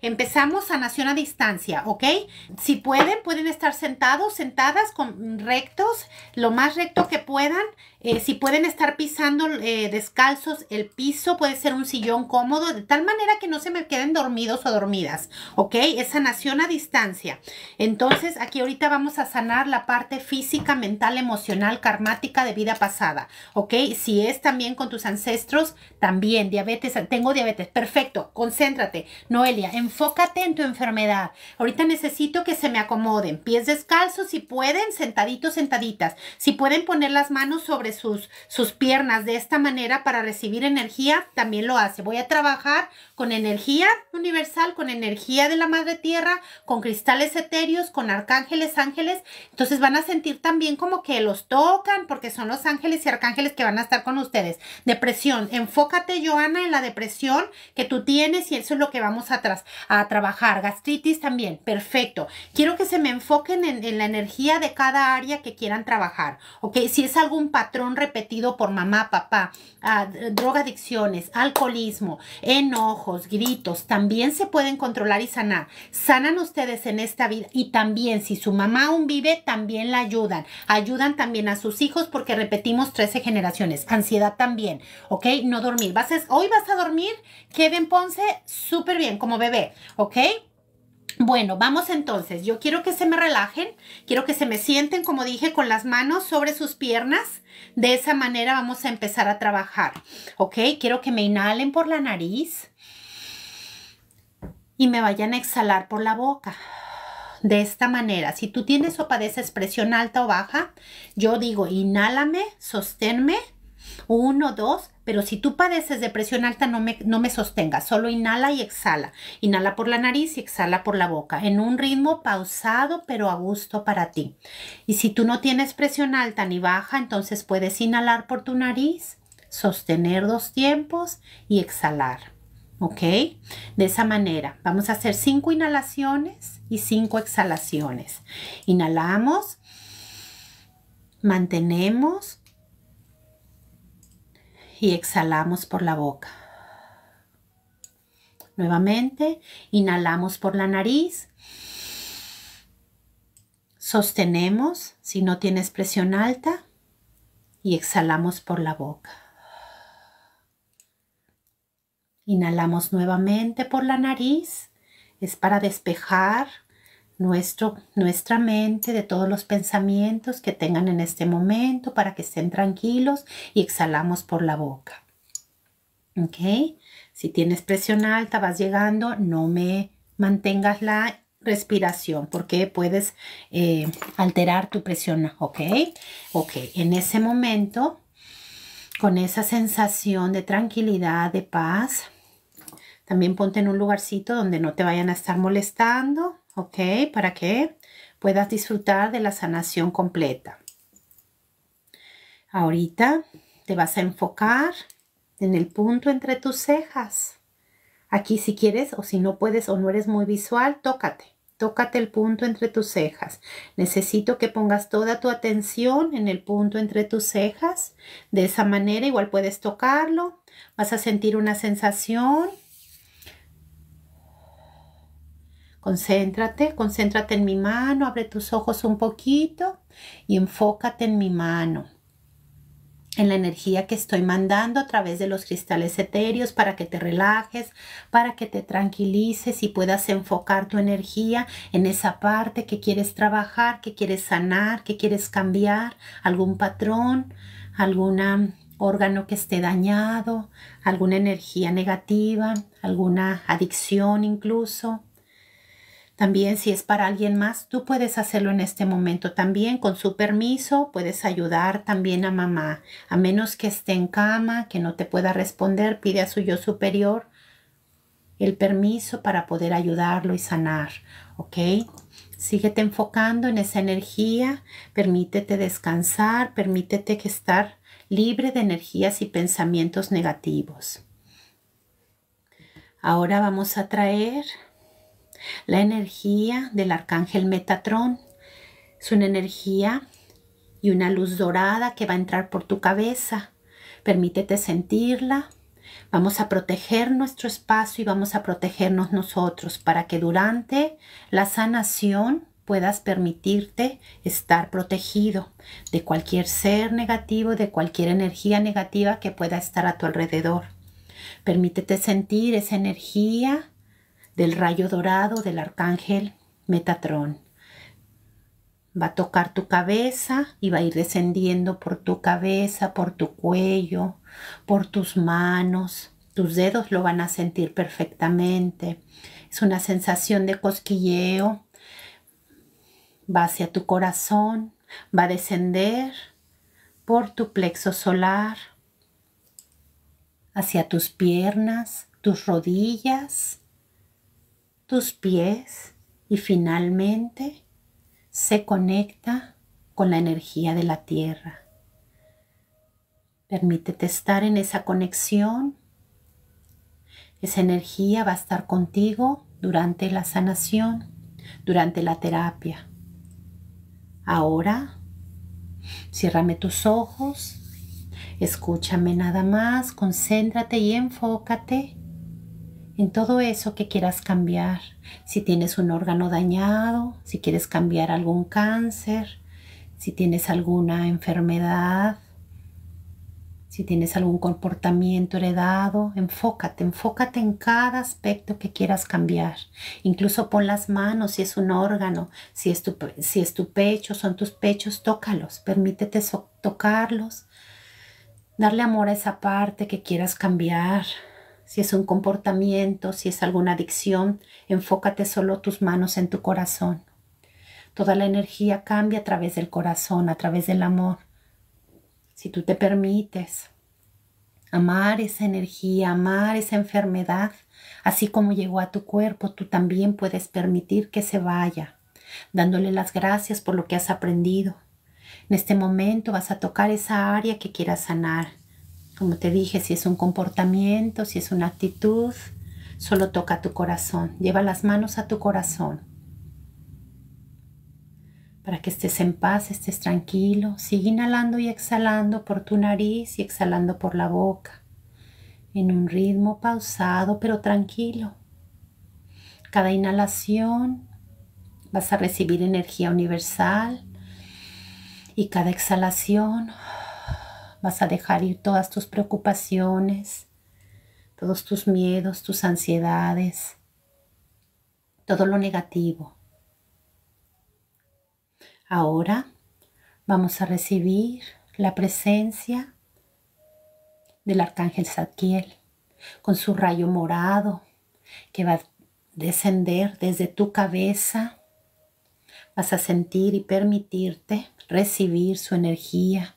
Empezamos sanación a distancia, ¿ok? Si pueden, pueden estar sentados, sentadas, con rectos, lo más recto que puedan. Eh, si pueden estar pisando eh, descalzos el piso, puede ser un sillón cómodo, de tal manera que no se me queden dormidos o dormidas, ¿ok? Es sanación a distancia. Entonces, aquí ahorita vamos a sanar la parte física, mental, emocional, karmática de vida pasada, ¿ok? Si es también con tus ancestros, también diabetes, tengo diabetes, perfecto, concéntrate, Noelia, en enfócate en tu enfermedad. Ahorita necesito que se me acomoden. Pies descalzos, si pueden, sentaditos, sentaditas. Si pueden poner las manos sobre sus, sus piernas de esta manera para recibir energía, también lo hace. Voy a trabajar con energía universal, con energía de la madre tierra, con cristales etéreos, con arcángeles, ángeles. Entonces van a sentir también como que los tocan, porque son los ángeles y arcángeles que van a estar con ustedes. Depresión, enfócate, Joana, en la depresión que tú tienes y eso es lo que vamos atrás a trabajar. Gastritis también, perfecto. Quiero que se me enfoquen en, la energía de cada área que quieran trabajar, ¿ok? Si es algún patrón repetido por mamá, papá, droga ah, drogadicciones, alcoholismo, enojos, gritos, también se pueden controlar y sanar. Sanan ustedes en esta vida y también si su mamá aún vive, también la ayudan. Ayudan también a sus hijos porque repetimos 13 generaciones. Ansiedad también, ¿ok? No dormir. Vas hoy vas a dormir, Kevin Ponce, súper bien, como bebé. ¿ok? Bueno, vamos entonces. Yo quiero que se me relajen, quiero que se me sienten, como dije, con las manos sobre sus piernas. De esa manera vamos a empezar a trabajar, ¿ok? Quiero que me inhalen por la nariz y me vayan a exhalar por la boca. De esta manera, si tú tienes o esa expresión alta o baja, yo digo inhálame, sosténme, uno, dos, pero si tú padeces de presión alta, no me, no me sostengas, solo inhala y exhala. Inhala por la nariz y exhala por la boca, en un ritmo pausado pero a gusto para ti. Y si tú no tienes presión alta ni baja, entonces puedes inhalar por tu nariz, sostener dos tiempos y exhalar. ¿Ok? De esa manera, vamos a hacer cinco inhalaciones y cinco exhalaciones. Inhalamos, mantenemos y exhalamos por la boca. Nuevamente, inhalamos por la nariz. Sostenemos si no tienes presión alta y exhalamos por la boca. Inhalamos nuevamente por la nariz. Es para despejar nuestro, nuestra mente de todos los pensamientos que tengan en este momento para que estén tranquilos y exhalamos por la boca. ¿Ok? Si tienes presión alta, vas llegando, no me mantengas la respiración porque puedes eh, alterar tu presión, ¿ok? Ok, en ese momento, con esa sensación de tranquilidad, de paz, también ponte en un lugarcito donde no te vayan a estar molestando ¿ok? Para que puedas disfrutar de la sanación completa. Ahorita te vas a enfocar en el punto entre tus cejas. Aquí si quieres o si no puedes o no eres muy visual, tócate. Tócate el punto entre tus cejas. Necesito que pongas toda tu atención en el punto entre tus cejas. De esa manera igual puedes tocarlo. Vas a sentir una sensación Concéntrate, concéntrate en mi mano, abre tus ojos un poquito y enfócate en mi mano, en la energía que estoy mandando a través de los cristales etéreos para que te relajes, para que te tranquilices y puedas enfocar tu energía en esa parte que quieres trabajar, que quieres sanar, que quieres cambiar, algún patrón, algún órgano que esté dañado, alguna energía negativa, alguna adicción incluso también si es para alguien más, tú puedes hacerlo en este momento también. Con su permiso, puedes ayudar también a mamá. A menos que esté en cama, que no te pueda responder, pide a su yo superior el permiso para poder ayudarlo y sanar. ¿Ok? Síguete enfocando en esa energía, permítete descansar, permítete que estar libre de energías y pensamientos negativos. Ahora vamos a traer la energía del arcángel Metatrón. Es una energía y una luz dorada que va a entrar por tu cabeza. Permítete sentirla. Vamos a proteger nuestro espacio y vamos a protegernos nosotros para que durante la sanación puedas permitirte estar protegido de cualquier ser negativo, de cualquier energía negativa que pueda estar a tu alrededor. Permítete sentir esa energía del rayo dorado del arcángel Metatrón. Va a tocar tu cabeza y va a ir descendiendo por tu cabeza, por tu cuello, por tus manos. Tus dedos lo van a sentir perfectamente. Es una sensación de cosquilleo. Va hacia tu corazón, va a descender por tu plexo solar, hacia tus piernas, tus rodillas, tus pies y finalmente se conecta con la energía de la tierra. Permítete estar en esa conexión. Esa energía va a estar contigo durante la sanación, durante la terapia. Ahora, ciérrame tus ojos, escúchame nada más, concéntrate y enfócate en todo eso que quieras cambiar. Si tienes un órgano dañado, si quieres cambiar algún cáncer, si tienes alguna enfermedad, si tienes algún comportamiento heredado, enfócate, enfócate en cada aspecto que quieras cambiar. Incluso pon las manos si es un órgano, si es tu, si es tu pecho, son tus pechos, tócalos, permítete tocarlos, darle amor a esa parte que quieras cambiar si es un comportamiento, si es alguna adicción, enfócate solo tus manos en tu corazón. Toda la energía cambia a través del corazón, a través del amor. Si tú te permites amar esa energía, amar esa enfermedad, así como llegó a tu cuerpo, tú también puedes permitir que se vaya, dándole las gracias por lo que has aprendido. En este momento vas a tocar esa área que quieras sanar, como te dije, si es un comportamiento, si es una actitud, solo toca tu corazón. Lleva las manos a tu corazón. Para que estés en paz, estés tranquilo. Sigue inhalando y exhalando por tu nariz y exhalando por la boca. En un ritmo pausado pero tranquilo. Cada inhalación vas a recibir energía universal y cada exhalación vas a dejar ir todas tus preocupaciones, todos tus miedos, tus ansiedades, todo lo negativo. Ahora vamos a recibir la presencia del arcángel Zadkiel con su rayo morado que va a descender desde tu cabeza. Vas a sentir y permitirte recibir su energía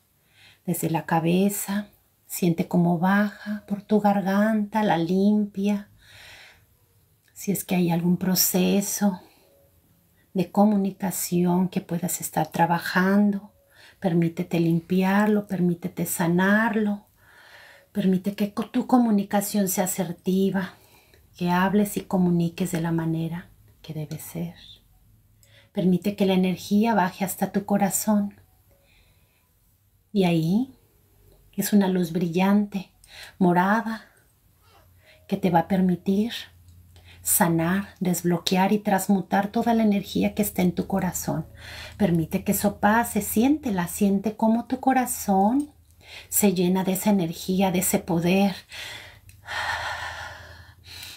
desde la cabeza. Siente cómo baja por tu garganta, la limpia. Si es que hay algún proceso de comunicación que puedas estar trabajando, permítete limpiarlo, permítete sanarlo, permite que tu comunicación sea asertiva, que hables y comuniques de la manera que debe ser. Permite que la energía baje hasta tu corazón y ahí es una luz brillante, morada, que te va a permitir sanar, desbloquear y transmutar toda la energía que está en tu corazón. Permite que eso pase, siéntela, siente cómo tu corazón se llena de esa energía, de ese poder.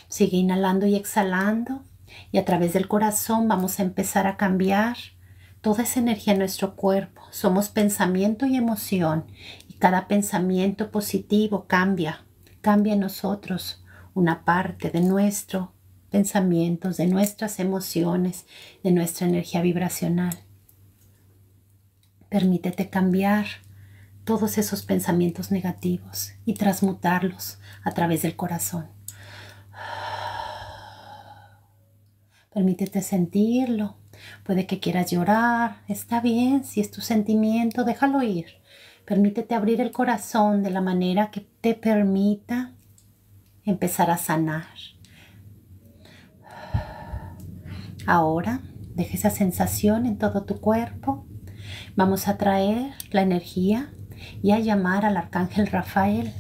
Sigue inhalando y exhalando y a través del corazón vamos a empezar a cambiar Toda esa energía en nuestro cuerpo. Somos pensamiento y emoción. Y cada pensamiento positivo cambia. Cambia en nosotros una parte de nuestro pensamientos, de nuestras emociones, de nuestra energía vibracional. Permítete cambiar todos esos pensamientos negativos y transmutarlos a través del corazón. Permítete sentirlo, Puede que quieras llorar, está bien, si es tu sentimiento, déjalo ir. Permítete abrir el corazón de la manera que te permita empezar a sanar. Ahora, deja esa sensación en todo tu cuerpo. Vamos a traer la energía y a llamar al arcángel Rafael,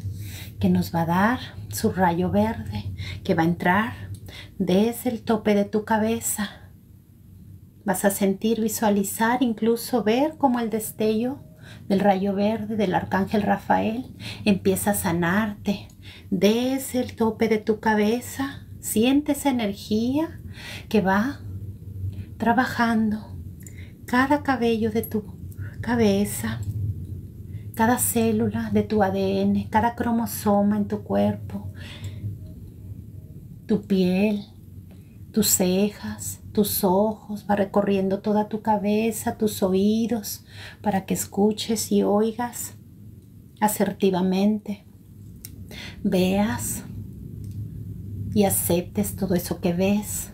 que nos va a dar su rayo verde, que va a entrar desde el tope de tu cabeza Vas a sentir, visualizar, incluso ver cómo el destello del rayo verde del arcángel Rafael empieza a sanarte. Desde el tope de tu cabeza, sientes esa energía que va trabajando cada cabello de tu cabeza, cada célula de tu ADN, cada cromosoma en tu cuerpo, tu piel, tus cejas, tus ojos, va recorriendo toda tu cabeza, tus oídos, para que escuches y oigas asertivamente, veas y aceptes todo eso que ves,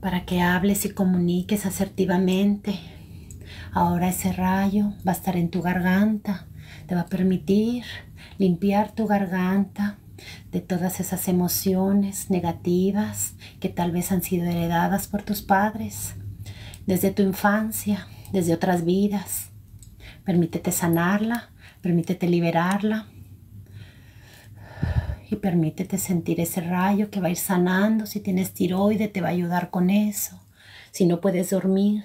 para que hables y comuniques asertivamente. Ahora ese rayo va a estar en tu garganta, te va a permitir limpiar tu garganta, de todas esas emociones negativas que tal vez han sido heredadas por tus padres, desde tu infancia, desde otras vidas. Permítete sanarla, permítete liberarla y permítete sentir ese rayo que va a ir sanando. Si tienes tiroides te va a ayudar con eso. Si no puedes dormir,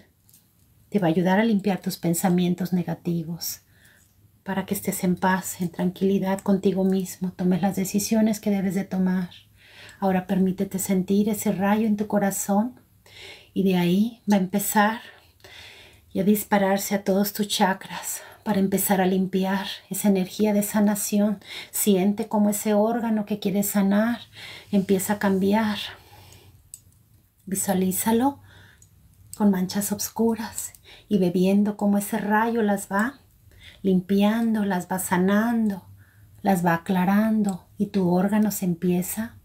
te va a ayudar a limpiar tus pensamientos negativos para que estés en paz, en tranquilidad contigo mismo, tomes las decisiones que debes de tomar. Ahora permítete sentir ese rayo en tu corazón y de ahí va a empezar y a dispararse a todos tus chakras para empezar a limpiar esa energía de sanación. Siente como ese órgano que quieres sanar empieza a cambiar. Visualízalo con manchas oscuras y bebiendo como ese rayo las va limpiando, las va sanando, las va aclarando y tu órgano se empieza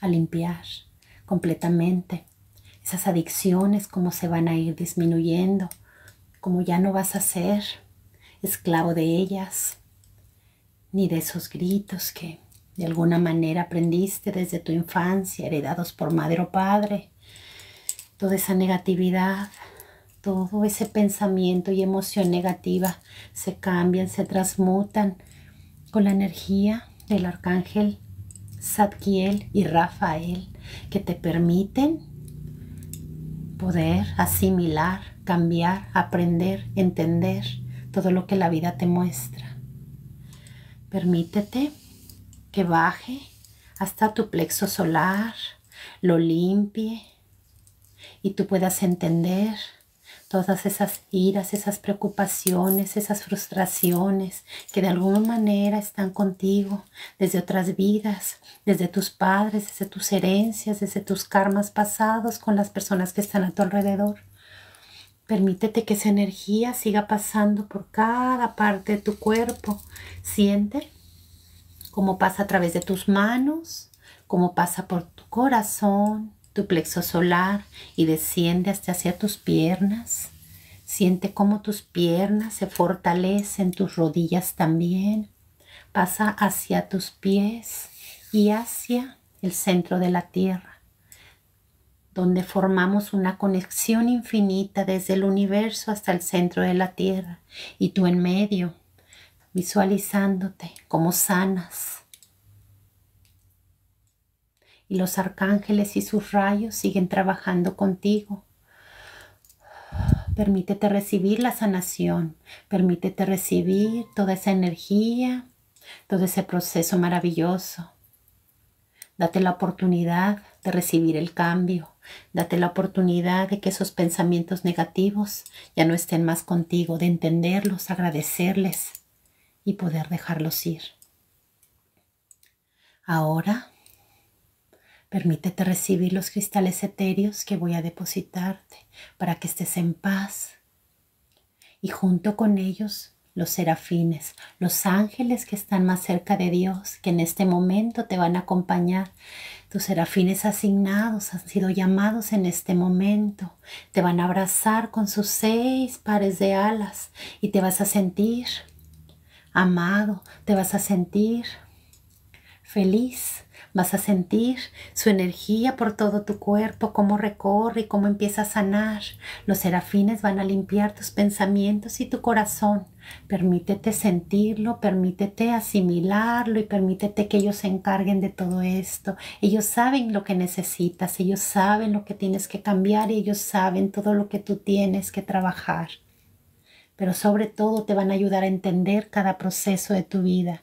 a limpiar completamente. Esas adicciones, cómo se van a ir disminuyendo, como ya no vas a ser esclavo de ellas, ni de esos gritos que de alguna manera aprendiste desde tu infancia, heredados por madre o padre, toda esa negatividad todo ese pensamiento y emoción negativa se cambian, se transmutan con la energía del arcángel Zadkiel y Rafael que te permiten poder asimilar, cambiar, aprender, entender todo lo que la vida te muestra. Permítete que baje hasta tu plexo solar, lo limpie y tú puedas entender todas esas iras, esas preocupaciones, esas frustraciones que de alguna manera están contigo desde otras vidas, desde tus padres, desde tus herencias, desde tus karmas pasados con las personas que están a tu alrededor. Permítete que esa energía siga pasando por cada parte de tu cuerpo. Siente cómo pasa a través de tus manos, cómo pasa por tu corazón, tu plexo solar y desciende hasta hacia tus piernas. Siente cómo tus piernas se fortalecen, tus rodillas también. Pasa hacia tus pies y hacia el centro de la tierra, donde formamos una conexión infinita desde el universo hasta el centro de la tierra y tú en medio, visualizándote como sanas, los arcángeles y sus rayos siguen trabajando contigo. Permítete recibir la sanación, permítete recibir toda esa energía, todo ese proceso maravilloso. Date la oportunidad de recibir el cambio, date la oportunidad de que esos pensamientos negativos ya no estén más contigo, de entenderlos, agradecerles y poder dejarlos ir. Ahora Permítete recibir los cristales etéreos que voy a depositarte para que estés en paz. Y junto con ellos los serafines, los ángeles que están más cerca de Dios, que en este momento te van a acompañar. Tus serafines asignados han sido llamados en este momento. Te van a abrazar con sus seis pares de alas y te vas a sentir amado, te vas a sentir feliz, Vas a sentir su energía por todo tu cuerpo, cómo recorre y cómo empieza a sanar. Los serafines van a limpiar tus pensamientos y tu corazón. Permítete sentirlo, permítete asimilarlo y permítete que ellos se encarguen de todo esto. Ellos saben lo que necesitas, ellos saben lo que tienes que cambiar y ellos saben todo lo que tú tienes que trabajar. Pero sobre todo te van a ayudar a entender cada proceso de tu vida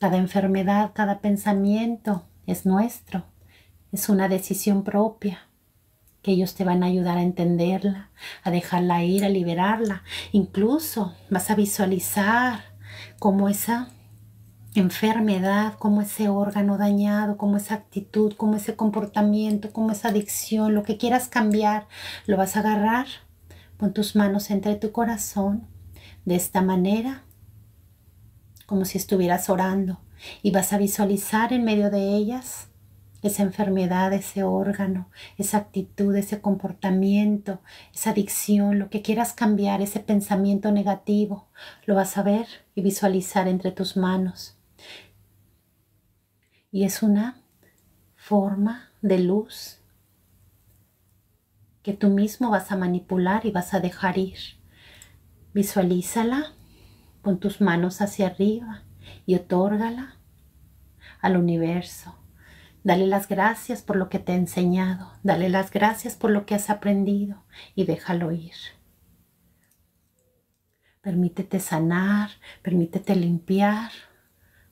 cada enfermedad, cada pensamiento es nuestro. Es una decisión propia que ellos te van a ayudar a entenderla, a dejarla ir, a liberarla. Incluso vas a visualizar cómo esa enfermedad, como ese órgano dañado, como esa actitud, como ese comportamiento, como esa adicción, lo que quieras cambiar, lo vas a agarrar. con tus manos entre tu corazón. De esta manera como si estuvieras orando, y vas a visualizar en medio de ellas esa enfermedad, ese órgano, esa actitud, ese comportamiento, esa adicción, lo que quieras cambiar, ese pensamiento negativo, lo vas a ver y visualizar entre tus manos. Y es una forma de luz que tú mismo vas a manipular y vas a dejar ir. Visualízala Pon tus manos hacia arriba y otórgala al universo. Dale las gracias por lo que te he enseñado. Dale las gracias por lo que has aprendido y déjalo ir. Permítete sanar, permítete limpiar.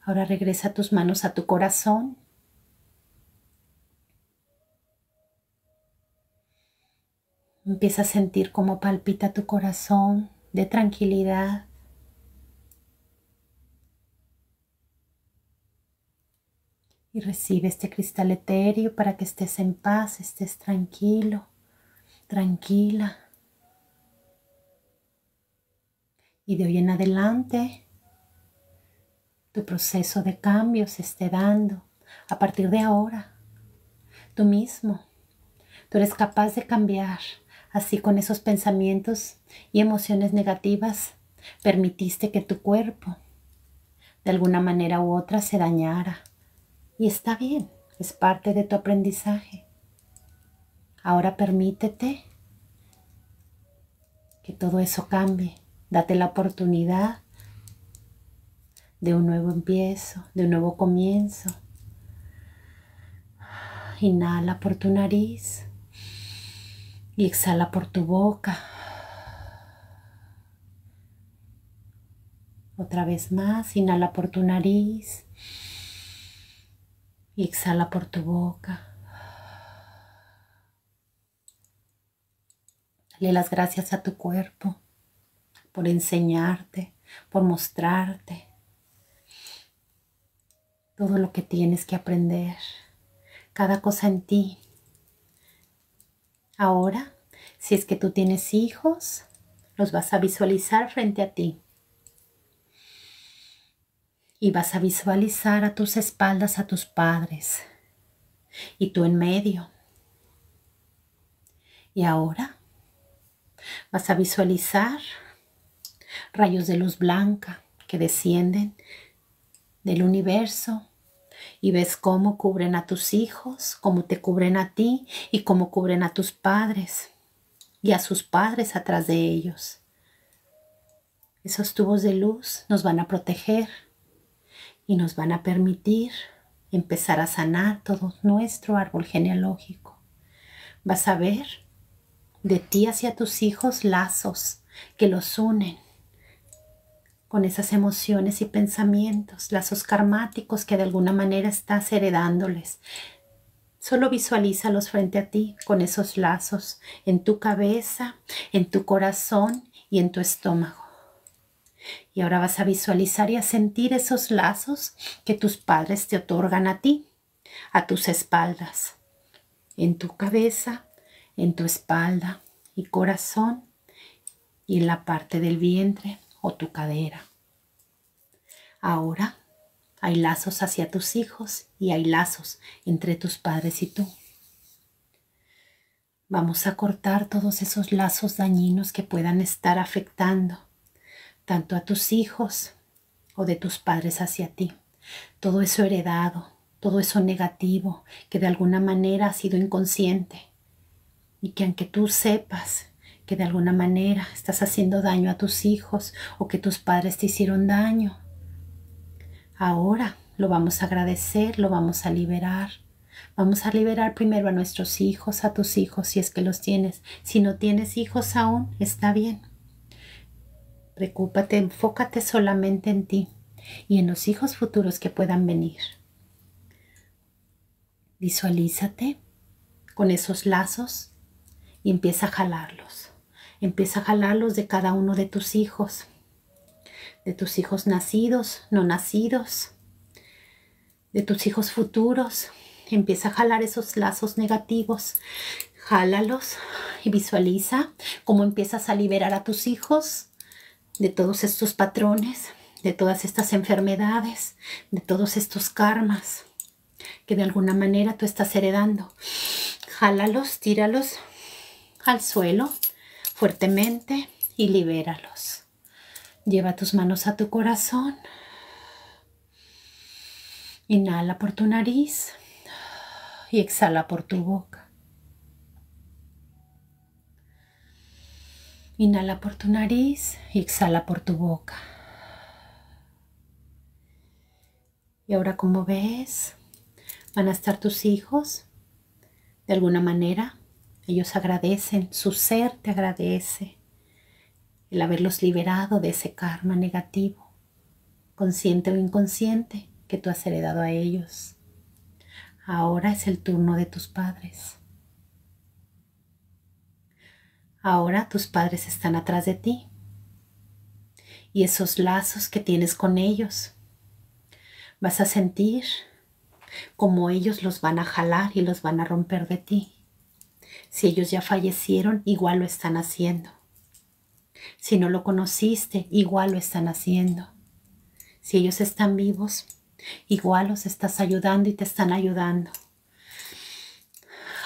Ahora regresa tus manos a tu corazón. Empieza a sentir cómo palpita tu corazón de tranquilidad, y recibe este cristal etéreo para que estés en paz, estés tranquilo, tranquila. Y de hoy en adelante, tu proceso de cambio se esté dando a partir de ahora. Tú mismo, tú eres capaz de cambiar así con esos pensamientos y emociones negativas. Permitiste que tu cuerpo de alguna manera u otra se dañara y está bien, es parte de tu aprendizaje. Ahora permítete que todo eso cambie. Date la oportunidad de un nuevo empiezo, de un nuevo comienzo. Inhala por tu nariz y exhala por tu boca. Otra vez más, inhala por tu nariz y exhala por tu boca. Dale las gracias a tu cuerpo por enseñarte, por mostrarte todo lo que tienes que aprender, cada cosa en ti. Ahora, si es que tú tienes hijos, los vas a visualizar frente a ti y vas a visualizar a tus espaldas a tus padres y tú en medio. Y ahora vas a visualizar rayos de luz blanca que descienden del universo y ves cómo cubren a tus hijos, cómo te cubren a ti y cómo cubren a tus padres y a sus padres atrás de ellos. Esos tubos de luz nos van a proteger y nos van a permitir empezar a sanar todo nuestro árbol genealógico. Vas a ver de ti hacia tus hijos lazos que los unen con esas emociones y pensamientos, lazos karmáticos que de alguna manera estás heredándoles. Solo visualízalos frente a ti con esos lazos en tu cabeza, en tu corazón y en tu estómago. Y ahora vas a visualizar y a sentir esos lazos que tus padres te otorgan a ti, a tus espaldas, en tu cabeza, en tu espalda y corazón y en la parte del vientre o tu cadera. Ahora hay lazos hacia tus hijos y hay lazos entre tus padres y tú. Vamos a cortar todos esos lazos dañinos que puedan estar afectando tanto a tus hijos o de tus padres hacia ti. Todo eso heredado, todo eso negativo que de alguna manera ha sido inconsciente y que aunque tú sepas que de alguna manera estás haciendo daño a tus hijos o que tus padres te hicieron daño, ahora lo vamos a agradecer, lo vamos a liberar. Vamos a liberar primero a nuestros hijos, a tus hijos, si es que los tienes. Si no tienes hijos aún, está bien Preocúpate, enfócate solamente en ti y en los hijos futuros que puedan venir. Visualízate con esos lazos y empieza a jalarlos. Empieza a jalarlos de cada uno de tus hijos, de tus hijos nacidos, no nacidos, de tus hijos futuros. Empieza a jalar esos lazos negativos. Jálalos y visualiza cómo empiezas a liberar a tus hijos de todos estos patrones, de todas estas enfermedades, de todos estos karmas que de alguna manera tú estás heredando. Jálalos, tíralos al suelo fuertemente y libéralos. Lleva tus manos a tu corazón. Inhala por tu nariz y exhala por tu boca. Inhala por tu nariz y exhala por tu boca. Y ahora como ves, van a estar tus hijos. De alguna manera, ellos agradecen, su ser te agradece el haberlos liberado de ese karma negativo, consciente o inconsciente, que tú has heredado a ellos. Ahora es el turno de tus padres. Ahora tus padres están atrás de ti y esos lazos que tienes con ellos. Vas a sentir como ellos los van a jalar y los van a romper de ti. Si ellos ya fallecieron, igual lo están haciendo. Si no lo conociste, igual lo están haciendo. Si ellos están vivos, igual los estás ayudando y te están ayudando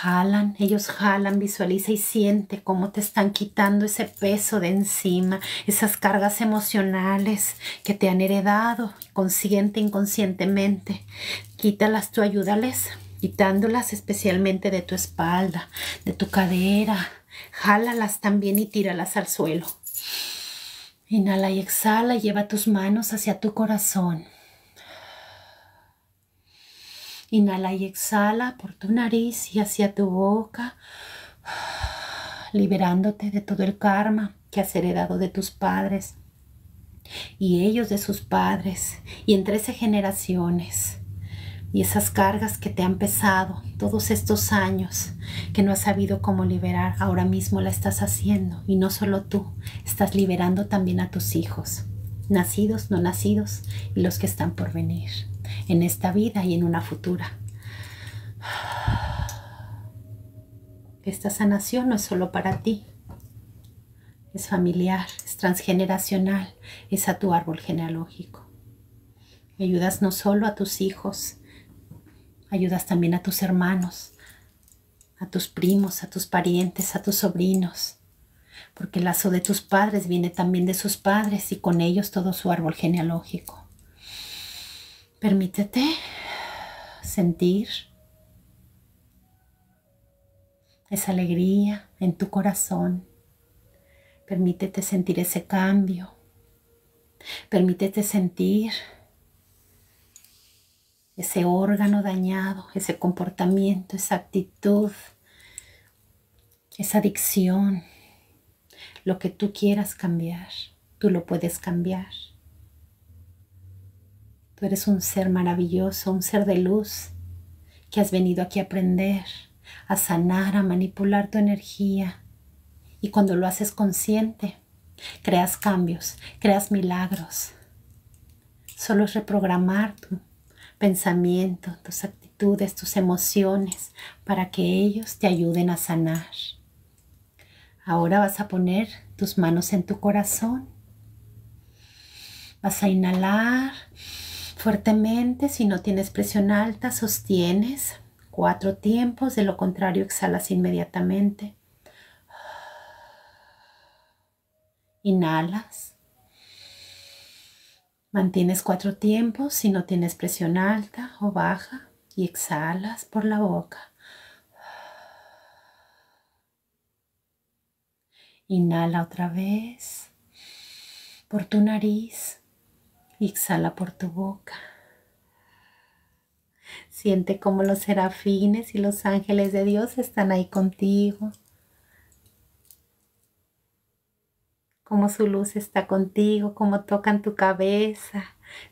jalan, ellos jalan, visualiza y siente cómo te están quitando ese peso de encima, esas cargas emocionales que te han heredado consciente, e inconscientemente. Quítalas tú, ayúdales, quitándolas especialmente de tu espalda, de tu cadera. Jálalas también y tíralas al suelo. Inhala y exhala, lleva tus manos hacia tu corazón. Inhala y exhala por tu nariz y hacia tu boca, liberándote de todo el karma que has heredado de tus padres y ellos de sus padres y en 13 generaciones. Y esas cargas que te han pesado todos estos años que no has sabido cómo liberar, ahora mismo la estás haciendo. Y no solo tú, estás liberando también a tus hijos, nacidos, no nacidos y los que están por venir en esta vida y en una futura. Esta sanación no es solo para ti, es familiar, es transgeneracional, es a tu árbol genealógico. Ayudas no solo a tus hijos, ayudas también a tus hermanos, a tus primos, a tus parientes, a tus sobrinos, porque el lazo de tus padres viene también de sus padres y con ellos todo su árbol genealógico. Permítete sentir esa alegría en tu corazón. Permítete sentir ese cambio. Permítete sentir ese órgano dañado, ese comportamiento, esa actitud, esa adicción. Lo que tú quieras cambiar, tú lo puedes cambiar. Tú eres un ser maravilloso, un ser de luz, que has venido aquí a aprender, a sanar, a manipular tu energía. Y cuando lo haces consciente, creas cambios, creas milagros. Solo es reprogramar tu pensamiento, tus actitudes, tus emociones, para que ellos te ayuden a sanar. Ahora vas a poner tus manos en tu corazón. Vas a inhalar fuertemente, si no tienes presión alta, sostienes cuatro tiempos, de lo contrario exhalas inmediatamente. Inhalas. Mantienes cuatro tiempos si no tienes presión alta o baja y exhalas por la boca. Inhala otra vez por tu nariz y exhala por tu boca. Siente como los serafines y los ángeles de Dios están ahí contigo. Como su luz está contigo, cómo tocan tu cabeza,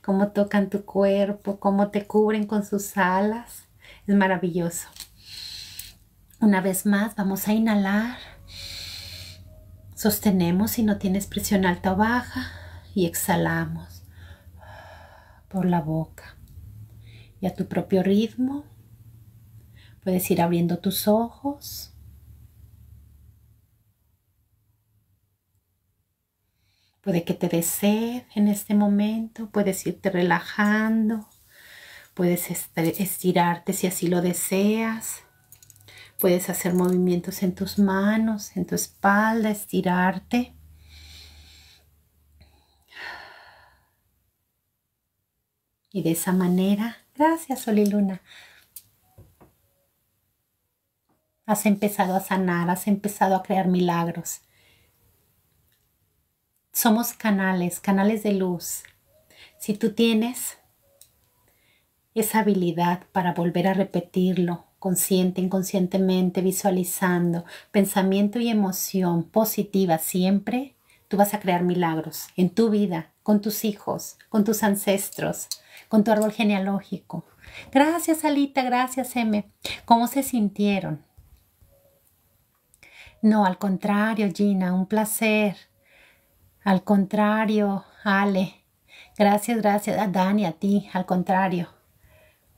como tocan tu cuerpo, cómo te cubren con sus alas. Es maravilloso. Una vez más, vamos a inhalar. Sostenemos si no tienes presión alta o baja y exhalamos por la boca. Y a tu propio ritmo puedes ir abriendo tus ojos. Puede que te desee en este momento, puedes irte relajando, puedes estirarte si así lo deseas, puedes hacer movimientos en tus manos, en tu espalda, estirarte. Y de esa manera, gracias Sol y Luna, has empezado a sanar, has empezado a crear milagros. Somos canales, canales de luz. Si tú tienes esa habilidad para volver a repetirlo, consciente, inconscientemente, visualizando, pensamiento y emoción positiva siempre, tú vas a crear milagros en tu vida, con tus hijos, con tus ancestros con tu árbol genealógico. Gracias, Alita, gracias, M. ¿Cómo se sintieron? No, al contrario, Gina, un placer. Al contrario, Ale. Gracias, gracias a Dani, a ti, al contrario.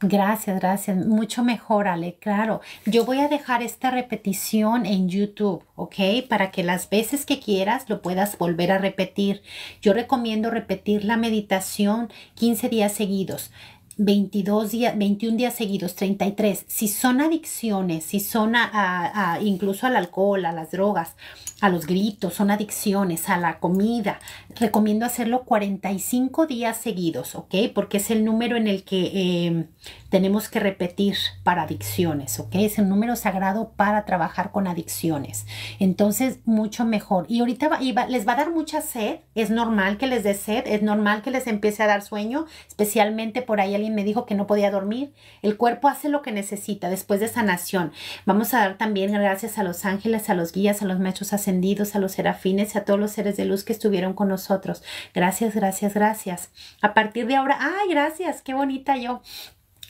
Gracias, gracias. Mucho mejor, Ale. Claro. Yo voy a dejar esta repetición en YouTube, ¿ok? Para que las veces que quieras lo puedas volver a repetir. Yo recomiendo repetir la meditación 15 días seguidos. 22 días, 21 días seguidos, 33, si son adicciones, si son a, a, incluso al alcohol, a las drogas, a los gritos, son adicciones, a la comida, recomiendo hacerlo 45 días seguidos, ¿ok? Porque es el número en el que em, tenemos que repetir para adicciones, ¿ok? Es el número sagrado para trabajar con adicciones. Entonces, mucho mejor. Y ahorita va, les va a dar mucha sed, es normal que les dé sed, es normal que les empiece a dar sueño, especialmente por ahí al me dijo que no podía dormir. El cuerpo hace lo que necesita después de sanación. Vamos a dar también gracias a los ángeles, a los guías, a los maestros ascendidos, a los serafines, a todos los seres de luz que estuvieron con nosotros. Gracias, gracias, gracias. A partir de ahora, ay, gracias, qué bonita yo.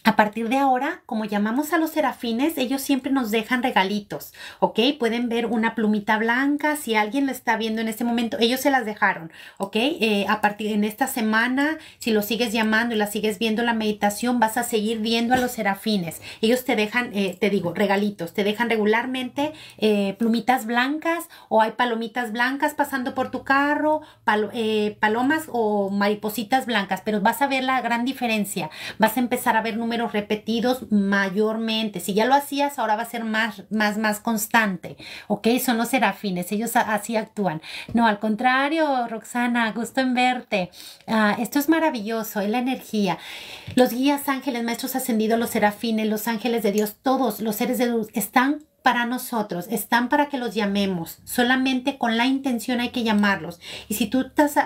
A partir de ahora, como llamamos a los serafines, ellos siempre nos dejan regalitos, ¿ok? Pueden ver una plumita blanca, si alguien la está viendo en este momento, ellos se las dejaron, ¿ok? Eh, a partir de esta semana, si lo sigues llamando y la sigues viendo la meditación, vas a seguir viendo a los serafines. Ellos te dejan, eh, te digo, regalitos, te dejan regularmente eh, plumitas blancas o hay palomitas blancas pasando por tu carro, palomas o maripositas blancas, pero vas a ver la gran diferencia, vas a empezar a ver números repetidos mayormente. Si ya lo hacías, ahora va a ser más, más, más constante. ¿Ok? Son los serafines, ellos así actúan. No, al contrario, Roxana, gusto en verte. Ah, esto es maravilloso, es la energía. Los guías, ángeles, maestros ascendidos, los serafines, los ángeles de Dios, todos los seres de luz están para nosotros, están para que los llamemos. Solamente con la intención hay que llamarlos. Y si tú estás,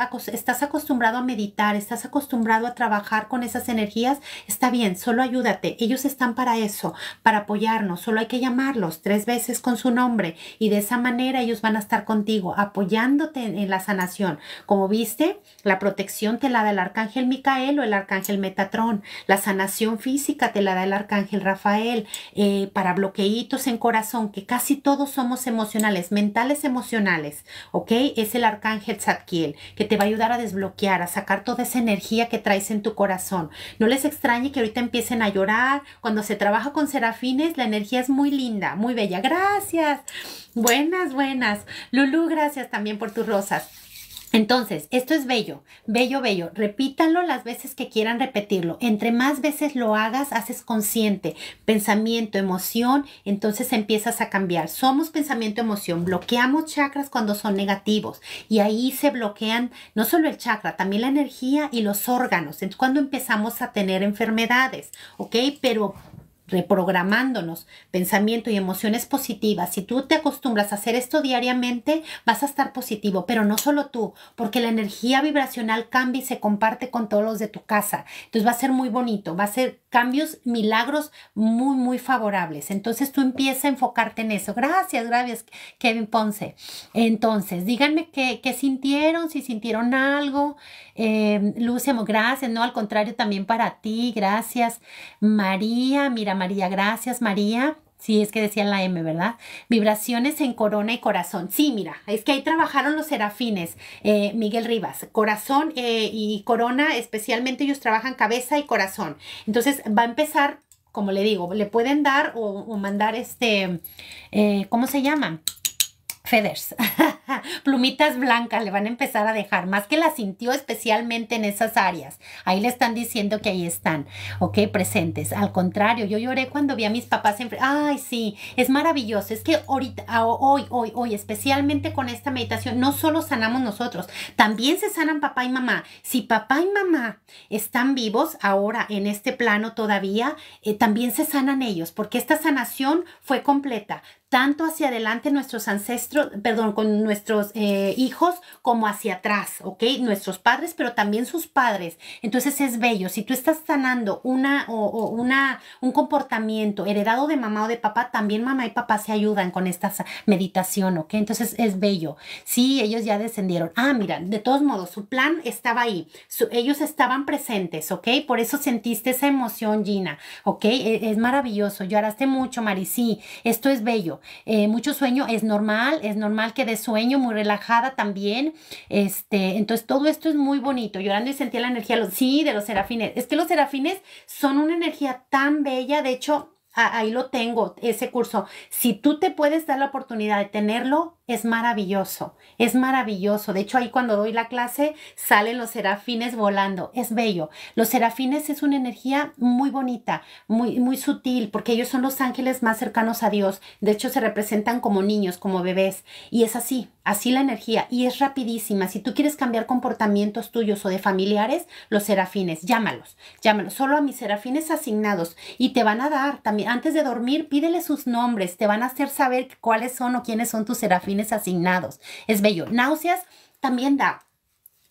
acostumbrado a meditar, estás acostumbrado a trabajar con esas energías, está bien, solo ayúdate. Ellos están para eso, para apoyarnos. Solo hay que llamarlos tres veces con su nombre y de esa manera ellos van a estar contigo, apoyándote en, la sanación. Como viste, la protección te la da el arcángel Micael o el arcángel Metatrón. La sanación física te la da el arcángel Rafael. Eh, para bloqueitos en corazón que casi todos somos emocionales, mentales, emocionales, ¿ok? Es el arcángel Zadkiel, que te va a ayudar a desbloquear, a sacar toda esa energía que traes en tu corazón. No les extrañe que ahorita empiecen a llorar. Cuando se trabaja con serafines, la energía es muy linda, muy bella. Gracias. Buenas, buenas. Lulu, gracias también por tus rosas. Entonces, esto es bello, bello, bello. repítalo las veces que quieran repetirlo. Entre más veces lo hagas, haces consciente pensamiento, emoción, entonces empiezas a cambiar. Somos pensamiento, emoción. Bloqueamos chakras cuando son negativos y ahí se bloquean no solo el chakra, también la energía y los órganos. Es cuando empezamos a tener enfermedades, ¿ok? Pero reprogramándonos pensamiento y emociones positivas, si tú te acostumbras a hacer esto diariamente, vas a estar positivo, pero no solo tú, porque la energía vibracional cambia y se comparte con todos los de tu casa. Entonces va a ser muy bonito, va a ser cambios, milagros muy, muy favorables. Entonces tú empieza a enfocarte en eso. Gracias, gracias, Kevin Ponce. Entonces, díganme qué, sintieron, si sintieron algo. Eh, gracias, no, al contrario, también para ti, gracias. María, mira, María. Gracias, María. Sí, es que decía la M, ¿verdad? Vibraciones en corona y corazón. Sí, mira, es que ahí trabajaron los serafines, eh, Miguel Rivas. Corazón eh, y corona, especialmente ellos trabajan cabeza y corazón. Entonces va a empezar, como le digo, le pueden dar o, mandar este, eh, ¿cómo se llama? feathers, plumitas blancas le van a empezar a dejar, más que la sintió especialmente en esas áreas. Ahí le están diciendo que ahí están, ok, presentes. Al contrario, yo lloré cuando vi a mis papás en... Ay, sí, es maravilloso. Es que ahorita, hoy, hoy, hoy, especialmente con esta meditación, no solo sanamos nosotros, también se sanan papá y mamá. Si papá y mamá están vivos ahora en este plano todavía, eh, también se sanan ellos, porque esta sanación fue completa tanto hacia adelante nuestros ancestros, perdón, con nuestros eh, hijos como hacia atrás, ¿ok? Nuestros padres, pero también sus padres. Entonces es bello. Si tú estás sanando una o, una, un comportamiento heredado de mamá o de papá, también mamá y papá se ayudan con esta meditación, ¿ok? Entonces es bello. Sí, ellos ya descendieron. Ah, mira, de todos modos, su plan estaba ahí. ellos estaban presentes, ¿ok? Por eso sentiste esa emoción, Gina, ¿ok? Es, es maravilloso. Lloraste mucho, Marisí. Esto es bello. Eh, mucho sueño es normal, es normal que de sueño, muy relajada también. Este, entonces todo esto es muy bonito. Llorando y sentía la energía, los, sí, de los serafines. Es que los serafines son una energía tan bella, de hecho, ahí lo tengo, ese curso. Si tú te puedes dar la oportunidad de tenerlo, es maravilloso, es maravilloso. De hecho, ahí cuando doy la clase salen los serafines volando, es bello. Los serafines es una energía muy bonita, muy, muy sutil, porque ellos son los ángeles más cercanos a Dios. De hecho, se representan como niños, como bebés. Y es así, así la energía. Y es rapidísima. Si tú quieres cambiar comportamientos tuyos o de familiares, los serafines, llámalos, llámalos. Solo a mis serafines asignados. Y te van a dar también antes de dormir, pídele sus nombres, te van a hacer saber cuáles son o quiénes son tus serafines asignados. Es bello. Náuseas también da.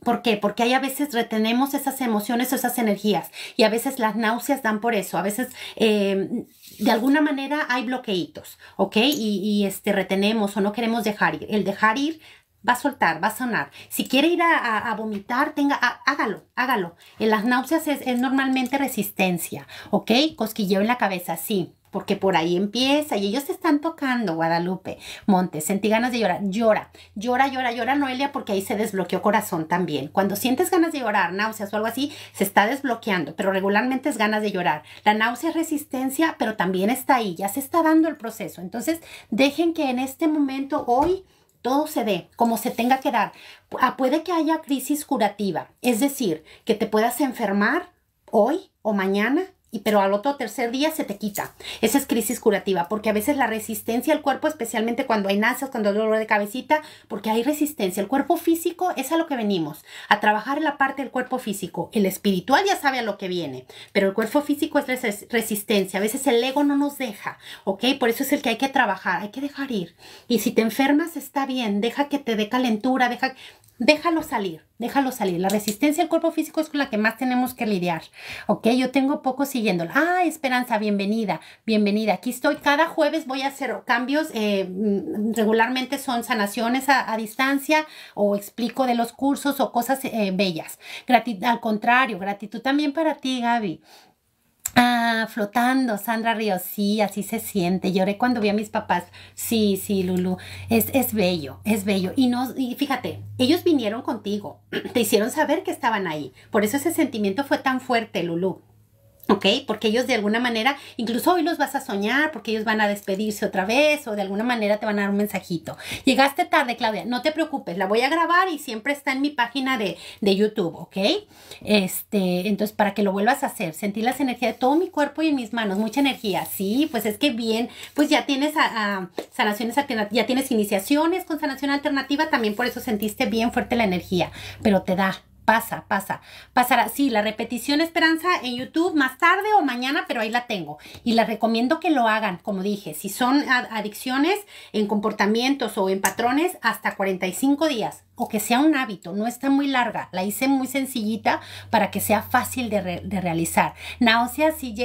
¿Por qué? Porque hay a veces retenemos esas emociones, o esas energías y a veces las náuseas dan por eso. A veces em, de alguna manera hay bloqueitos, ¿ok? Y, este retenemos o no queremos dejar ir. El dejar ir va a soltar, va a sonar. Si quiere ir a, vomitar, tenga, hágalo, hágalo. En las náuseas es, es normalmente resistencia, ¿ok? Cosquilleo en la cabeza, sí, porque por ahí empieza y ellos se están tocando, Guadalupe, Montes, sentí ganas de llorar, llora, llora, llora, llora, Noelia, porque ahí se desbloqueó corazón también. Cuando sientes ganas de llorar, náuseas o algo así, se está desbloqueando, pero regularmente es ganas de llorar. La náusea es resistencia, pero también está ahí, ya se está dando el proceso. Entonces, dejen que en este momento, hoy, todo se ve como se tenga que dar. Ah, puede que haya crisis curativa, es decir, que te puedas enfermar hoy o mañana y pero al otro tercer día se te quita. Esa es crisis curativa, porque a veces la resistencia al cuerpo, especialmente cuando hay náuseas, cuando hay dolor de cabecita, porque hay resistencia. El cuerpo físico es a lo que venimos, a trabajar la parte del cuerpo físico. El espiritual ya sabe a lo que viene, pero el cuerpo físico es resistencia. A veces el ego no nos deja, ¿ok? Por eso es el que hay que trabajar, hay que dejar ir. Y si te enfermas, está bien, deja que te dé calentura, deja déjalo salir, déjalo salir. La resistencia al cuerpo físico es con la que más tenemos que lidiar, ¿ok? Yo tengo poco siguiéndolo. Ah, Esperanza, bienvenida, bienvenida. Aquí estoy, cada jueves voy a hacer cambios, eh, mm, regularmente son sanaciones a, distancia o explico de los cursos o cosas eh, bellas. Gratitud, al contrario, gratitud también para ti, Gaby. Ah, flotando, Sandra Ríos, sí, así se siente. Lloré cuando vi a mis papás. Sí, sí, Lulu, es, es bello, es bello. Y no, y fíjate, ellos vinieron contigo, te hicieron saber que estaban ahí. Por eso ese sentimiento fue tan fuerte, Lulu. ¿ok? Porque ellos de alguna manera, incluso hoy los vas a soñar porque ellos van a despedirse otra vez o de alguna manera te van a dar un mensajito. Llegaste tarde, Claudia, no te preocupes, la voy a grabar y siempre está en mi página de, YouTube, ¿ok? Este, entonces, para que lo vuelvas a hacer, sentí las energías de todo mi cuerpo y en mis manos, mucha energía, sí, pues es que bien, pues ya tienes sanaciones alternativas, ya tienes iniciaciones con sanación alternativa, también por eso sentiste bien fuerte la energía, pero te da, pasa, pasa, pasará. Sí, la repetición Esperanza en YouTube más tarde o mañana, pero ahí la tengo. Y les recomiendo que lo hagan, como dije, si son adicciones en comportamientos o en patrones, hasta 45 días o que sea un hábito, no está muy larga, la hice muy sencillita para que sea fácil de, realizar. Náuseas, sí,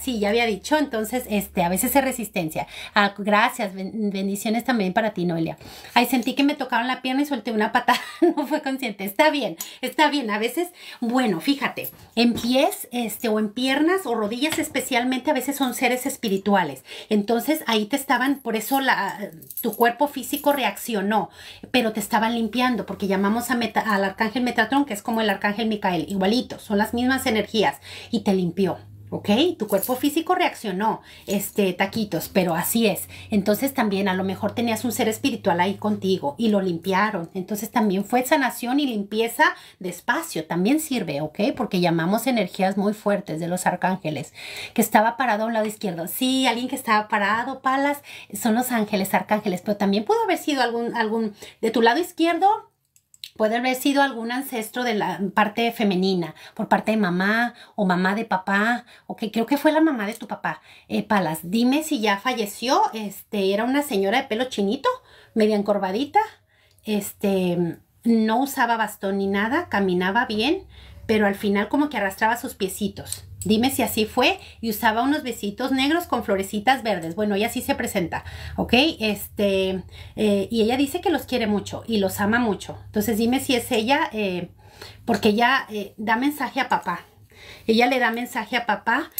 sí, ya había dicho, entonces este, a veces es resistencia. Ah, gracias, bendiciones también para ti, Noelia. Ay, sentí que me tocaban la pierna y solté una patada, no fue consciente, está bien, está bien, a veces, bueno, fíjate, en pies este, o en piernas o rodillas especialmente, a veces son seres espirituales, entonces ahí te estaban, por eso la, tu cuerpo físico reaccionó, pero te estaban limpiando porque llamamos a al arcángel Metatron, que es como el arcángel Micael, igualito, son las mismas energías, y te limpió. ¿ok? Tu cuerpo físico reaccionó, este, taquitos, pero así es. Entonces también a lo mejor tenías un ser espiritual ahí contigo y lo limpiaron. Entonces también fue sanación y limpieza de espacio, también sirve, ¿ok? Porque llamamos energías muy fuertes de los arcángeles, que estaba parado a un lado izquierdo. Sí, alguien que estaba parado, palas, son los ángeles, arcángeles, pero también pudo haber sido algún, algún, de tu lado izquierdo, Puede haber sido algún ancestro de la parte femenina, por parte de mamá o mamá de papá, o que creo que fue la mamá de tu papá. Eh, Palas, dime si ya falleció, este, era una señora de pelo chinito, media encorvadita, este, no usaba bastón ni nada, caminaba bien, pero al final como que arrastraba sus piecitos. Dime si así fue y usaba unos besitos negros con florecitas verdes. Bueno, ella así se presenta, ¿ok? Este, eh, y ella dice que los quiere mucho y los ama mucho. Entonces dime si es ella, eh, porque ella eh, da mensaje a papá. Ella le da mensaje a papá,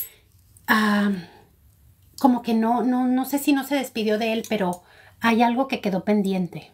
como que no, no, no sé si no se despidió de él, pero hay algo que quedó pendiente.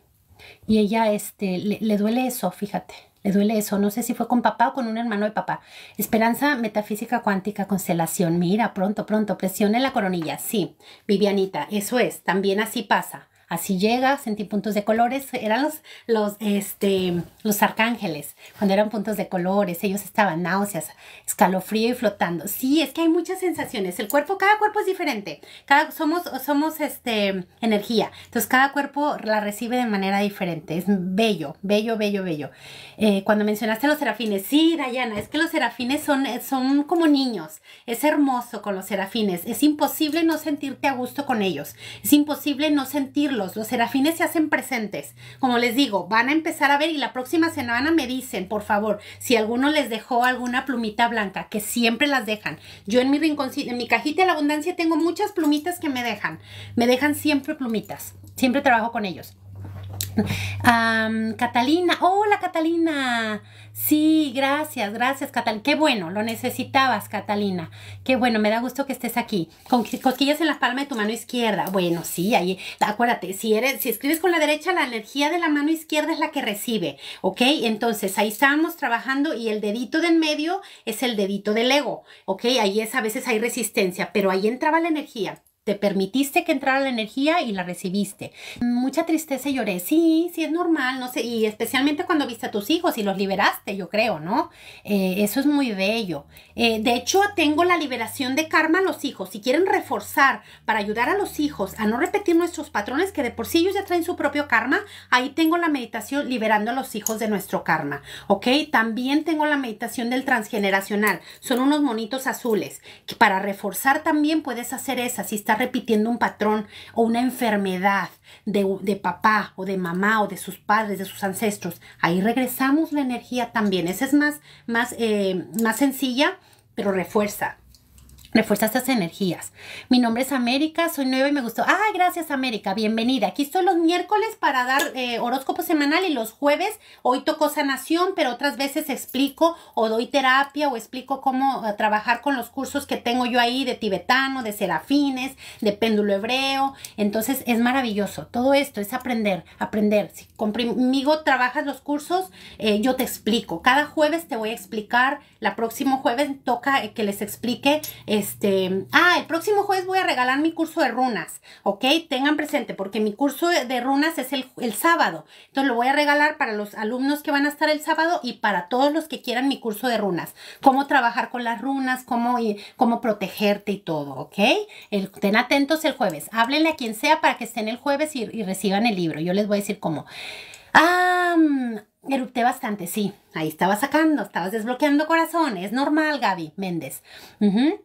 Y ella, este, le duele eso, fíjate. Le duele eso. No sé si fue con papá o con un hermano de papá. Esperanza metafísica cuántica, constelación. Mira, pronto, pronto. Presione la coronilla. Sí, Vivianita, eso es. También así pasa así llega, sentí puntos de colores, eran los, este, los arcángeles, cuando eran puntos de colores, ellos estaban náuseas, escalofrío y flotando. Sí, es que hay muchas sensaciones, el cuerpo, cada cuerpo es diferente, cada, somos, somos este, energía, entonces cada cuerpo la recibe de manera diferente, es bello, bello, bello, bello. Eh, cuando mencionaste los serafines, sí, Dayana, es que los serafines son, son como niños, es hermoso con los serafines, es imposible no sentirte a gusto con ellos, es imposible no sentirlo los serafines se hacen presentes. Como les digo, van a empezar a ver y la próxima semana me dicen, por favor, si alguno les dejó alguna plumita blanca, que siempre las dejan. Yo en mi rinconcito, en mi cajita de la abundancia tengo muchas plumitas que me dejan. Me dejan siempre plumitas. Siempre trabajo con ellos. Catalina, hola Catalina. Sí, gracias, gracias Catalina. Qué bueno, lo necesitabas Catalina. Qué bueno, me da gusto que estés aquí. Con cosquillas en la palma de tu mano izquierda. Bueno, sí, ahí, acuérdate, si, eres, si escribes con la derecha, la energía de la mano izquierda es la que recibe, ¿ok? Entonces, ahí estábamos trabajando y el dedito de en medio es el dedito del ego, ¿ok? Ahí es, a veces hay resistencia, pero ahí entraba la energía. Te permitiste que entrara la energía y la recibiste. Mucha tristeza y lloré. Sí, sí es normal, no sé. Y especialmente cuando viste a tus hijos y los liberaste, yo creo, ¿no? Eh, eso es muy bello. Eh, de hecho, tengo la liberación de karma a los hijos. Si quieren reforzar para ayudar a los hijos a no repetir nuestros patrones, que de por sí ellos ya traen su propio karma, ahí tengo la meditación liberando a los hijos de nuestro karma. ¿Ok? También tengo la meditación del transgeneracional. Son unos monitos azules. Que para reforzar también puedes hacer esa. Si estás repitiendo un patrón o una enfermedad de, de, papá o de mamá o de sus padres, de sus ancestros, ahí regresamos la energía también. Esa es más, más, eh, más sencilla, pero refuerza. Refuerza estas energías. Mi nombre es América, soy nueva y me gustó. Ah, gracias América, bienvenida. Aquí estoy los miércoles para dar eh, horóscopo semanal y los jueves. Hoy tocó sanación, pero otras veces explico o doy terapia o explico cómo eh, trabajar con los cursos que tengo yo ahí de tibetano, de serafines, de péndulo hebreo. Entonces es maravilloso. Todo esto es aprender, aprender. Si conmigo trabajas los cursos, eh, yo te explico. Cada jueves te voy a explicar. La próximo jueves toca que les explique. Este, ah, el próximo jueves voy a regalar mi curso de runas, ¿ok? Tengan presente, porque mi curso de runas es el, sábado. Entonces lo voy a regalar para los alumnos que van a estar el sábado y para todos los que quieran mi curso de runas. Cómo trabajar con las runas, cómo, cómo protegerte y todo, ¿ok? Estén atentos el jueves. Háblenle a quien sea para que estén el jueves y, reciban el libro. Yo les voy a decir cómo. Ah, erupté bastante, sí. Ahí estaba sacando, estabas desbloqueando corazones. Es normal, Gaby Méndez. Ajá.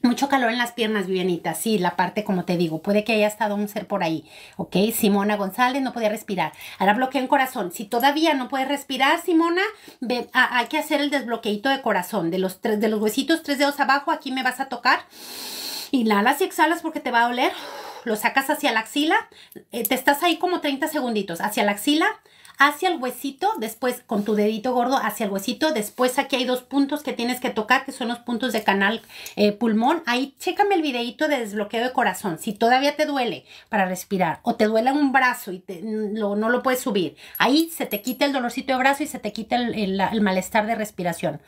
Mucho calor en las piernas, Vivianita. Sí, la parte, como te digo, puede que haya estado un ser por ahí. ¿Ok? Simona González no podía respirar. Ahora bloqueo en corazón. Si todavía no puedes respirar, Simona, hay que hacer el desbloqueito de corazón. De los, tres, de los huesitos, tres dedos abajo, aquí me vas a tocar. Inhalas y exhalas porque te va a doler. Lo sacas hacia la axila. Eh, te estás ahí como 30 segunditos. Hacia la axila, hacia el huesito, después con tu dedito gordo hacia el huesito, después aquí hay dos puntos que tienes que tocar, que son los puntos de canal eh, pulmón. Ahí chécame el videito de desbloqueo de corazón, si todavía te duele para respirar o te duele un brazo y no lo puedes subir, ahí se te quita el dolorcito de brazo y se te quita el malestar de respiración.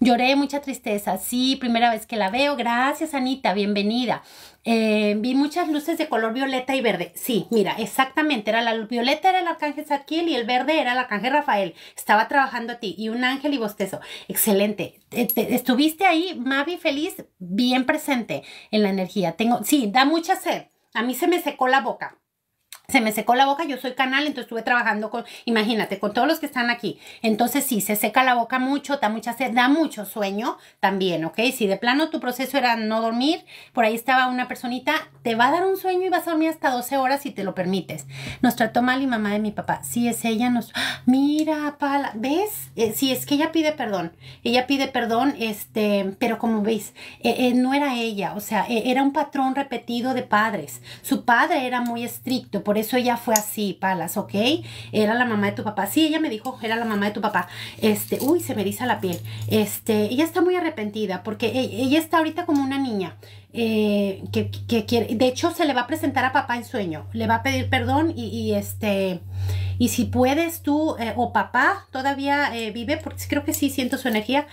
Lloré mucha tristeza, sí, primera vez que la veo, gracias Anita, bienvenida. Eh, vi muchas luces de color violeta y verde. Sí, mira, exactamente. Era la violeta era el arcángel Zadkiel y el verde era el arcángel Rafael. Estaba trabajando a ti y un ángel y bostezo. Excelente. estuviste ahí, Mavi, feliz, bien presente en la energía. Tengo, sí, da mucha sed. A mí se me secó la boca se me secó la boca, yo soy canal, entonces estuve trabajando con, imagínate, con todos los que están aquí. Entonces sí, se seca la boca mucho, da mucha sed, da mucho sueño también, ¿ok? Si de plano tu proceso era no dormir, por ahí estaba una personita, te va a dar un sueño y vas a dormir hasta 12 horas si te lo permites. Nos trató mal y mamá de mi papá. Sí, es ella, nos... Mira, pala, ¿ves? si eh, sí, es que ella pide perdón. Ella pide perdón, este, pero como veis, eh, eh, no era ella, o sea, era un patrón repetido de padres. Su padre era muy estricto, por eso ella fue así, palas, ¿ok? Era la mamá de tu papá. Sí, ella me dijo, era la mamá de tu papá. Este, uy, se me dice la piel. Este, ella está muy arrepentida porque e, ella está ahorita como una niña. Eh, que, quiere, de hecho se le va a presentar a papá en sueño, le va a pedir perdón y, este, y si puedes tú eh, o papá todavía eh, vive, porque creo que sí siento su energía,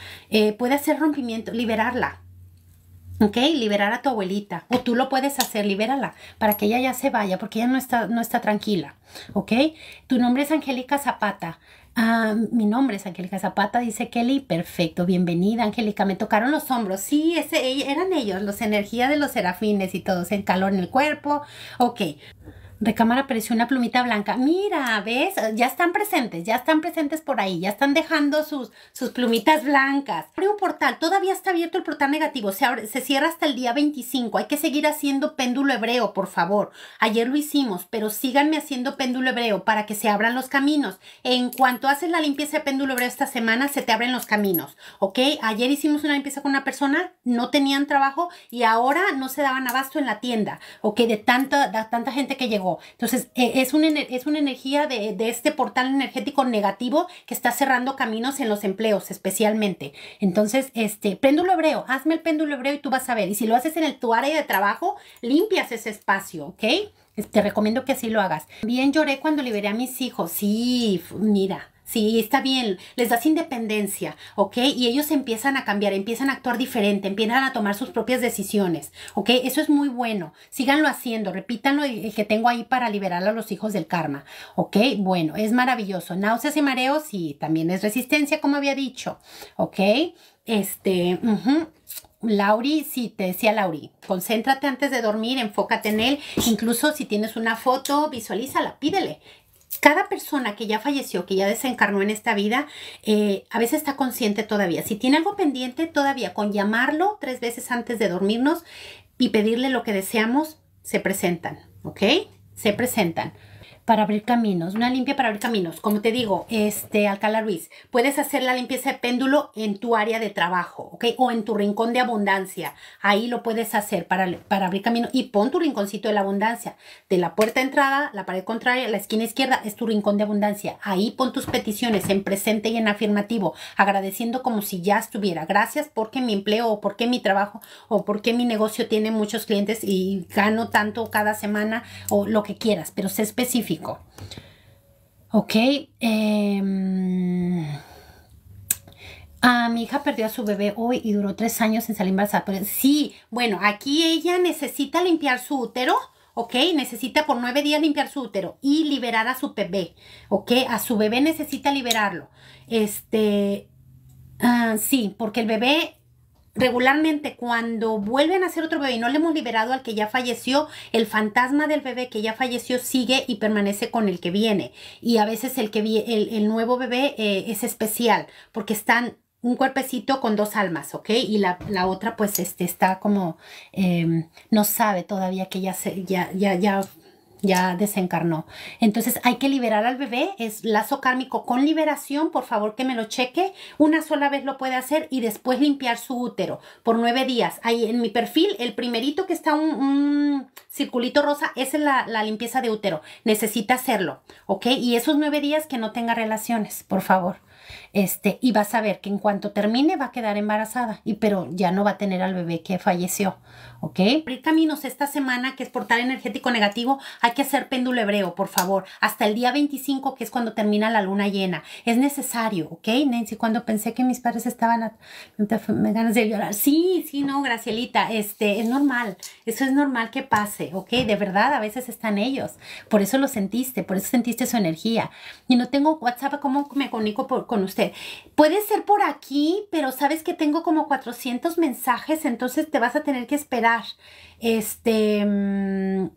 puede hacer rompimiento, liberarla, ¿Ok? Liberar a tu abuelita. O tú lo puedes hacer, libérala, para que ella ya se vaya, porque ella no está, no está tranquila. ¿Ok? Tu nombre es Angélica Zapata. Ah, mi nombre es Angélica Zapata, dice Kelly. Perfecto, bienvenida, Angélica. Me tocaron los hombros. Sí, ese, eran ellos, los energías de los serafines y todo, el calor en el cuerpo. Ok. De cámara apareció una plumita blanca. Mira, ¿ves? Ya están presentes, ya están presentes por ahí, ya están dejando sus, sus plumitas blancas. Abre un portal, todavía está abierto el portal negativo, se, abre, se cierra hasta el día 25. Hay que seguir haciendo péndulo hebreo, por favor. Ayer lo hicimos, pero síganme haciendo péndulo hebreo para que se abran los caminos. En cuanto haces la limpieza de péndulo hebreo esta semana, se te abren los caminos, ¿ok? Ayer hicimos una limpieza con una persona, no tenían trabajo y ahora no se daban abasto en la tienda, ¿ok? De tanta, de tanta gente que llegó. Entonces, eh, es, una, es una energía de, este portal energético negativo que está cerrando caminos en los empleos, especialmente. Entonces, este, péndulo hebreo, hazme el péndulo hebreo y tú vas a ver. Y si lo haces en el, tu área de trabajo, limpias ese espacio, ¿ok? Te recomiendo que así lo hagas. Bien lloré cuando liberé a mis hijos. Sí, mira, Sí, está bien, les das independencia, ¿ok? Y ellos empiezan a cambiar, empiezan a actuar diferente, empiezan a tomar sus propias decisiones, ¿ok? Eso es muy bueno, síganlo haciendo, repítanlo el, que tengo ahí para liberar a los hijos del karma, ¿ok? Bueno, es maravilloso, náuseas y mareos y también es resistencia, como había dicho, ¿ok? Este, uh Lauri, sí, te decía Lauri, concéntrate antes de dormir, enfócate en él, incluso si tienes una foto, visualízala, pídele, cada persona que ya falleció, que ya desencarnó en esta vida, eh, a veces está consciente todavía. Si tiene algo pendiente todavía, con llamarlo tres veces antes de dormirnos y pedirle lo que deseamos, se presentan, ¿ok? Se presentan para abrir caminos, una limpia para abrir caminos. Como te digo, este Alcalá Ruiz, puedes hacer la limpieza de péndulo en tu área de trabajo, ¿ok? O en tu rincón de abundancia. Ahí lo puedes hacer para, para abrir camino. Y pon tu rinconcito de la abundancia. De la puerta de entrada, la pared contraria, la esquina izquierda es tu rincón de abundancia. Ahí pon tus peticiones en presente y en afirmativo, agradeciendo como si ya estuviera. Gracias porque mi empleo o porque mi trabajo o porque mi negocio tiene muchos clientes y gano tanto cada semana o lo que quieras, pero sé específico. Ok. Em, mi hija perdió a su bebé hoy y duró tres años en salir embarazada. Pero sí, bueno, aquí ella necesita limpiar su útero. ¿ok? Necesita por nueve días limpiar su útero y liberar a su bebé, ¿ok? A su bebé necesita liberarlo. Este, ah, sí, porque el bebé regularmente cuando vuelven a ser otro bebé y no le hemos liberado al que ya falleció, el fantasma del bebé que ya falleció sigue y permanece con el que viene. Y a veces el, que el, el nuevo bebé eh, es especial porque están un cuerpecito con dos almas, ¿ok? Y la, otra pues este, está como, em, no sabe todavía que ya, se, ya, ya, ya ya desencarnó. Entonces hay que liberar al bebé, es lazo kármico con liberación, por favor que me lo cheque, una sola vez lo puede hacer y después limpiar su útero por nueve días. Ahí en mi perfil, el primerito que está un, circulito rosa, es la, la, limpieza de útero, necesita hacerlo, ¿ok? Y esos nueve días que no tenga relaciones, por favor. Este, y vas a ver que en cuanto termine va a quedar embarazada, y, pero ya no va a tener al bebé que falleció, ¿ok? Abrir caminos esta semana, que es portal energético negativo, hay que hacer péndulo hebreo, por favor, hasta el día 25, que es cuando termina la luna llena. Es necesario, ¿ok, Nancy? Cuando pensé que mis padres estaban, me ganas de llorar. Sí, sí, no, Gracielita, este, es normal, eso es normal que pase, ¿ok? De verdad, a veces están ellos, por eso lo sentiste, por eso sentiste su energía. Y no tengo WhatsApp, ¿cómo me comunico con usted? puede ser por aquí, pero sabes que tengo como 400 mensajes, entonces te vas a tener que esperar. Este... Mm,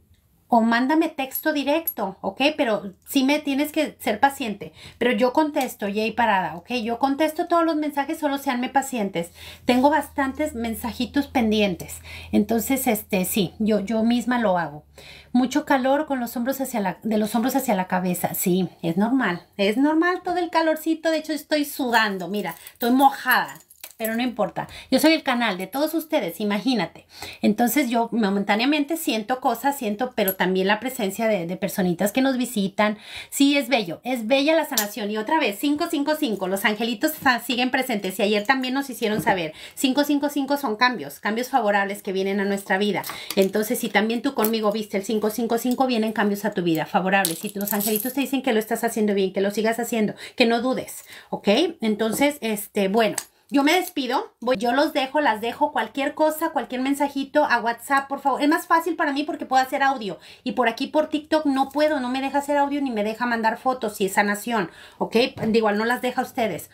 o mándame texto directo, ¿ok? Pero sí me tienes que ser paciente. Pero yo contesto, y hay Parada, ¿ok? Yo contesto todos los mensajes, solo seanme pacientes. Tengo bastantes mensajitos pendientes. Entonces, este, sí, yo, yo misma lo hago. Mucho calor con los hombros hacia la, de los hombros hacia la cabeza. Sí, es normal. Es normal todo el calorcito. De hecho, estoy sudando. Mira, estoy mojada pero no importa. Yo soy el canal de todos ustedes, imagínate. Entonces yo momentáneamente siento cosas, siento, pero también la presencia de, personitas que nos visitan. Sí, es bello, es bella la sanación. Y otra vez, 555, los angelitos siguen presentes y ayer también nos hicieron saber. 555 son cambios, cambios favorables que vienen a nuestra vida. Entonces, si también tú conmigo viste el 555, vienen cambios a tu vida, favorables. Si los angelitos te dicen que lo estás haciendo bien, que lo sigas haciendo, que no dudes, ¿ok? Entonces, este, bueno. Yo me despido, voy, yo los dejo, las dejo, cualquier cosa, cualquier mensajito a WhatsApp, por favor. Es más fácil para mí porque puedo hacer audio y por aquí por TikTok no puedo, no me deja hacer audio ni me deja mandar fotos y esa sanación, ¿ok? igual no las deja a ustedes.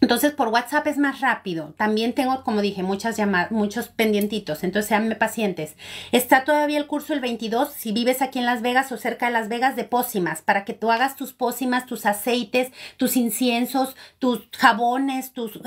Entonces por WhatsApp es más rápido. También tengo, como dije, muchas llamadas, muchos pendientitos. Entonces seanme pacientes. Está todavía el curso el 22. Si vives aquí en Las Vegas o cerca de Las Vegas, de pócimas, para que tú hagas tus pócimas, tus aceites, tus inciensos, tus jabones, tus,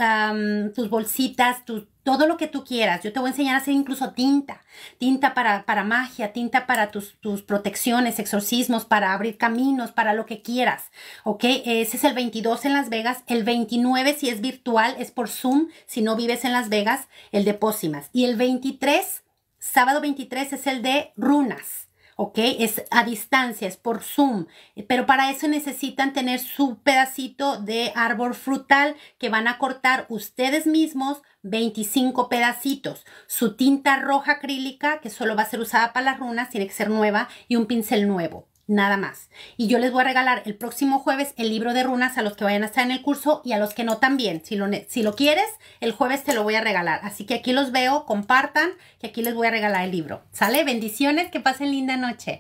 tus bolsitas, tus todo lo que tú quieras. Yo te voy a enseñar a hacer incluso tinta, tinta para, para magia, tinta para tus, tus protecciones, exorcismos, para abrir caminos, para lo que quieras, ¿ok? Ese es el 22 en Las Vegas, el 29 si es virtual, es por Zoom, si no vives en Las Vegas, el de pócimas. Y el 23, sábado 23 es el de Runas. ¿ok? Es a distancia, es por Zoom, eh, pero para eso necesitan tener su pedacito de árbol frutal que van a cortar ustedes mismos 25 pedacitos, su tinta roja acrílica que solo va a ser usada para las runas, tiene que ser nueva y un pincel nuevo nada más. Y yo les voy a regalar el próximo jueves el libro de runas a los que vayan a estar en el curso y a los que no también. Si lo, si lo quieres, el jueves te lo voy a regalar. Así que aquí los veo, compartan, que aquí les voy a regalar el libro. ¿Sale? Bendiciones, que pasen linda noche.